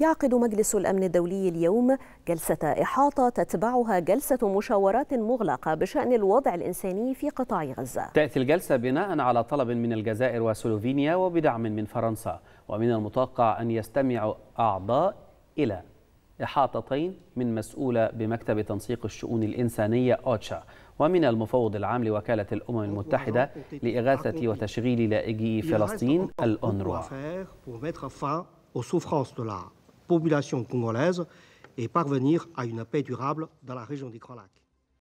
يعقد مجلس الأمن الدولي اليوم جلسة إحاطة تتبعها جلسة مشاورات مغلقة بشأن الوضع الإنساني في قطاع غزة تأتي الجلسة بناء على طلب من الجزائر وسلوفينيا وبدعم من فرنسا ومن المتوقع أن يستمع أعضاء إلى إحاطتين من مسؤولة بمكتب تنسيق الشؤون الإنسانية أوتشا ومن المفوض العام لوكالة الأمم المتحدة لإغاثة وتشغيل لائجي فلسطين الأونروا population congolaise et parvenir à une paix durable dans la région des Grands Lacs.